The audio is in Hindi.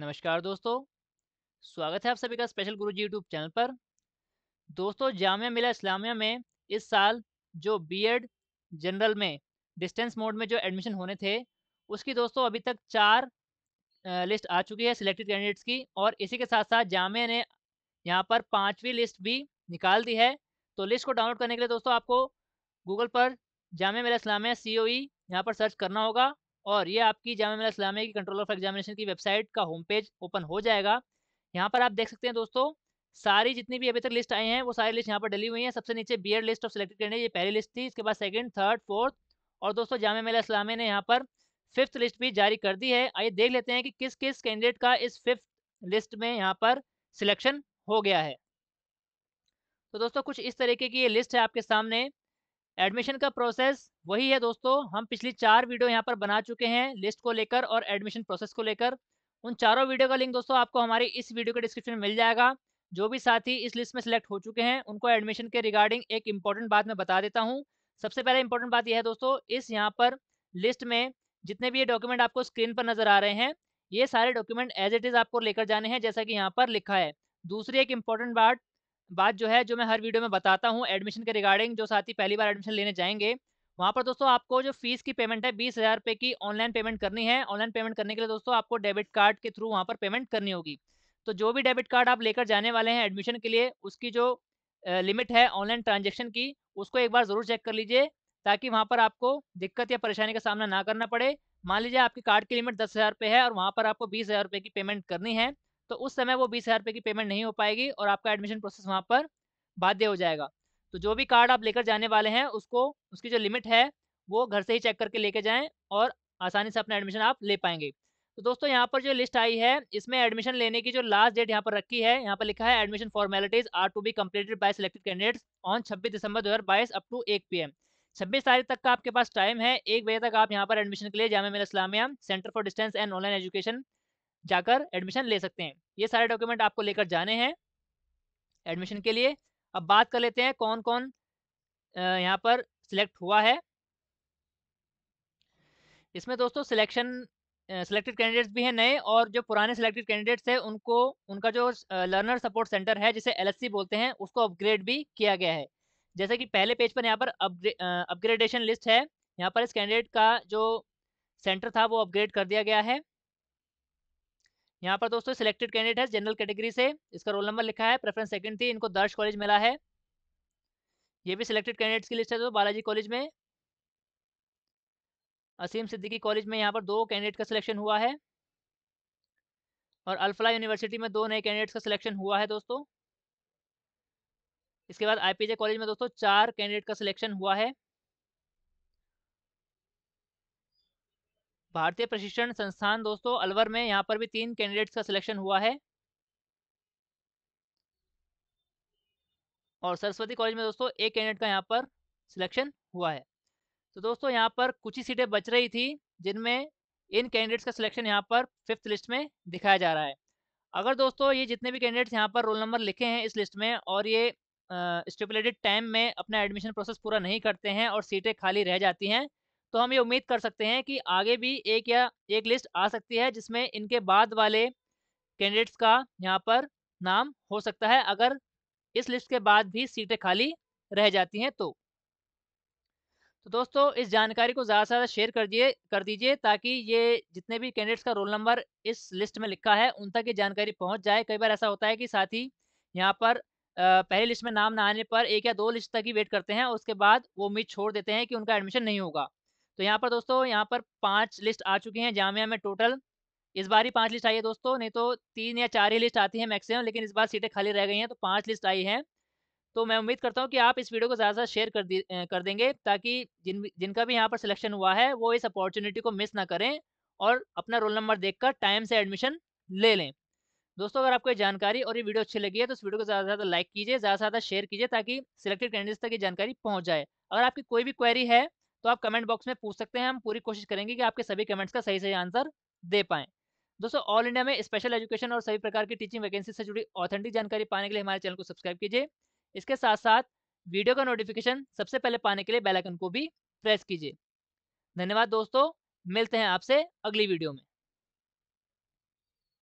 नमस्कार दोस्तों स्वागत है आप सभी का स्पेशल गुरु जी यूट्यूब चैनल पर दोस्तों जामिया मिला इस्लामिया में इस साल जो बीएड जनरल में डिस्टेंस मोड में जो एडमिशन होने थे उसकी दोस्तों अभी तक चार लिस्ट आ चुकी है सिलेक्टेड कैंडिडेट्स की और इसी के साथ साथ जामिया ने यहाँ पर पाँचवीं लिस्ट भी निकाल दी है तो लिस्ट को डाउनलोड करने के लिए दोस्तों आपको गूगल पर जामिया मिला इस्लामिया सी ओ e यहाँ पर सर्च करना होगा और ये आपकी जामा इस्लामिया की कंट्रोल ऑफ एग्जामिनेशन की वेबसाइट का होम पेज ओपन हो जाएगा यहाँ पर आप देख सकते हैं दोस्तों सारी जितनी भी अभी तक लिस्ट आई हैं वो सारी लिस्ट यहाँ पर डली हुई है सबसे नीचे B list of selected candidate ये पहली लिस्ट थी इसके बाद सेकंड थर्ड फोर्थ और दोस्तों जामा मिला इस्लामिया ने यहाँ पर फिफ्थ लिस्ट भी जारी कर दी है आइए देख लेते हैं कि किस किस कैंडिडेट का इस फिफ्थ लिस्ट में यहाँ पर सिलेक्शन हो गया है तो दोस्तों कुछ इस तरीके की ये लिस्ट है आपके सामने एडमिशन का प्रोसेस वही है दोस्तों हम पिछली चार वीडियो यहाँ पर बना चुके हैं लिस्ट को लेकर और एडमिशन प्रोसेस को लेकर उन चारों वीडियो का लिंक दोस्तों आपको हमारी इस वीडियो के डिस्क्रिप्शन में मिल जाएगा जो भी साथी इस लिस्ट में सिलेक्ट हो चुके हैं उनको एडमिशन के रिगार्डिंग एक इम्पॉर्टेंट बात मैं बता देता हूँ सबसे पहले इम्पोर्टेंट बात यह है दोस्तों इस यहाँ पर लिस्ट में जितने भी ये डॉक्यूमेंट आपको स्क्रीन पर नजर आ रहे हैं ये सारे डॉक्यूमेंट एज इट इज आपको लेकर जाने हैं जैसा कि यहाँ पर लिखा है दूसरी एक इम्पॉर्टेंट बात बात जो है जो मैं हर वीडियो में बताता हूँ एडमिशन के रिगार्डिंग जो साथी पहली बार एडमिशन लेने जाएंगे वहाँ पर दोस्तों आपको जो फीस की पेमेंट है बीस हज़ार रुपये की ऑनलाइन पेमेंट करनी है ऑनलाइन पेमेंट करने के लिए दोस्तों आपको डेबिट कार्ड के थ्रू वहाँ पर पेमेंट करनी होगी तो जो भी डेबिट कार्ड आप लेकर जाने वाले हैं एडमिशन के लिए उसकी जो लिमिट है ऑनलाइन ट्रांजेक्शन की उसको एक बार ज़रूर चेक कर लीजिए ताकि वहाँ पर आपको दिक्कत या परेशानी का सामना ना करना पड़े मान लीजिए आपके कार्ड की लिमिट दस हज़ार रुपये है और वहाँ पर आपको बीस हज़ार रुपये की पेमेंट करनी है तो उस समय वो बीस हज़ार रुपये की पेमेंट नहीं हो पाएगी और आपका एडमिशन प्रोसेस वहाँ पर बाध्य हो जाएगा तो जो भी कार्ड आप लेकर जाने वाले हैं उसको उसकी जो लिमिट है वो घर से ही चेक करके लेके जाएँ और आसानी से अपना एडमिशन आप ले पाएंगे तो दोस्तों यहाँ पर जो लिस्ट आई है इसमें एडमिशन लेने की जो लास्ट डेट यहाँ पर रखी है यहाँ पर लिखा है admission formalities are to be completed by selected candidates on 26 दिसंबर 2022 अप टू एक पी एम छब्बीस तारीख तक का आपके पास टाइम है एक बजे तक आप यहाँ पर एडमिशन के लिए Jamia Millia Islamia centre for distance and online education जाकर एडमिशन ले सकते हैं ये सारे डॉक्यूमेंट आपको लेकर जाने हैं एडमिशन के लिए अब बात कर लेते हैं कौन कौन यहाँ पर सिलेक्ट हुआ है इसमें दोस्तों सिलेक्शन सिलेक्टेड कैंडिडेट्स भी हैं नए और जो पुराने सिलेक्टेड कैंडिडेट्स हैं उनको उनका जो लर्नर सपोर्ट सेंटर है जिसे एल बोलते हैं उसको अपग्रेड भी किया गया है जैसे कि पहले पेज पर यहाँ पर अपग्रेडेशन लिस्ट है यहाँ पर इस कैंडिडेट का जो सेंटर था वो अपग्रेड कर दिया गया है यहाँ पर दोस्तों सिलेक्टेड कैंडिडेट है जनरल कैटेगरी से इसका रोल नंबर लिखा है प्रेफरेंस सेकंड थी इनको दर्श कॉलेज मिला है ये भी सिलेक्टेड कैंडिडेट्स की लिस्ट है दोस्तों बालाजी कॉलेज में असीम सिद्दीकी कॉलेज में यहाँ पर दो कैंडिडेट का सिलेक्शन हुआ है और अल्फला यूनिवर्सिटी में दो नए कैंडिडेट्स का सिलेक्शन हुआ है दोस्तों इसके बाद आईपीजे कॉलेज में दोस्तों चार कैंडिडेट का सिलेक्शन हुआ है भारतीय प्रशिक्षण संस्थान दोस्तों अलवर में यहाँ पर भी तीन कैंडिडेट्स का सिलेक्शन हुआ है और सरस्वती कॉलेज में दोस्तों एक कैंडिडेट का यहाँ पर सिलेक्शन हुआ है तो दोस्तों यहाँ पर कुछ ही सीटें बच रही थी जिनमें इन कैंडिडेट्स का सिलेक्शन यहाँ पर फिफ्थ लिस्ट में दिखाया जा रहा है अगर दोस्तों ये जितने भी कैंडिडेट्स यहाँ पर रोल नंबर लिखे हैं इस लिस्ट में और ये स्टिपुलेटेड टाइम में अपना एडमिशन प्रोसेस पूरा नहीं करते हैं और सीटें खाली रह जाती हैं तो हम ये उम्मीद कर सकते हैं कि आगे भी एक या एक लिस्ट आ सकती है जिसमें इनके बाद वाले कैंडिडेट्स का यहाँ पर नाम हो सकता है अगर इस लिस्ट के बाद भी सीटें खाली रह जाती हैं तो तो दोस्तों इस जानकारी को ज़्यादा से ज़्यादा शेयर कर दिए कर दीजिए ताकि ये जितने भी कैंडिडेट्स का रोल नंबर इस लिस्ट में लिखा है उन तक ये जानकारी पहुंच जाए कई बार ऐसा होता है कि साथी यहाँ पर पहली लिस्ट में नाम ना आने पर एक या दो लिस्ट तक ही वेट करते हैं और उसके बाद वो उम्मीद छोड़ देते हैं कि उनका एडमिशन नहीं होगा तो यहाँ पर दोस्तों यहाँ पर पांच लिस्ट आ चुकी हैं जामिया में टोटल इस बार ही पांच लिस्ट आई है दोस्तों नहीं तो तीन या चार ही लिस्ट आती है मैक्सिमम लेकिन इस बार सीटें खाली रह गई हैं तो पांच लिस्ट आई हैं तो मैं उम्मीद करता हूँ कि आप इस वीडियो को ज़्यादा से शेयर कर दी कर देंगे ताकि जिन जिनका भी यहाँ पर सिलेक्शन हुआ है वो इस अपॉर्चुनिटी को मिस ना करें और अपना रोल नंबर देख टाइम से एडमिशन ले लें दोस्तों अगर आपको जानकारी और ये वीडियो अच्छी लगी है तो इस वीडियो को ज़्यादा से ज़्यादा लाइक कीजिए ज़्यादा से ज़्यादा शेयर कीजिए ताकि सिलेक्टेड कैंडिडेट्स तक ये जानकारी पहुँच जाए अगर आपकी कोई भी क्वेरी है तो आप कमेंट बॉक्स में पूछ सकते हैं हम पूरी कोशिश करेंगे कि आपके सभी कमेंट्स का सही सही आंसर दे पाएँ दोस्तों ऑल इंडिया में स्पेशल एजुकेशन और सभी प्रकार की टीचिंग वैकेंसी से जुड़ी ऑथेंटिक जानकारी पाने के लिए हमारे चैनल को सब्सक्राइब कीजिए इसके साथ साथ वीडियो का नोटिफिकेशन सबसे पहले पाने के लिए बेलाइकन को भी प्रेस कीजिए धन्यवाद दोस्तों मिलते हैं आपसे अगली वीडियो में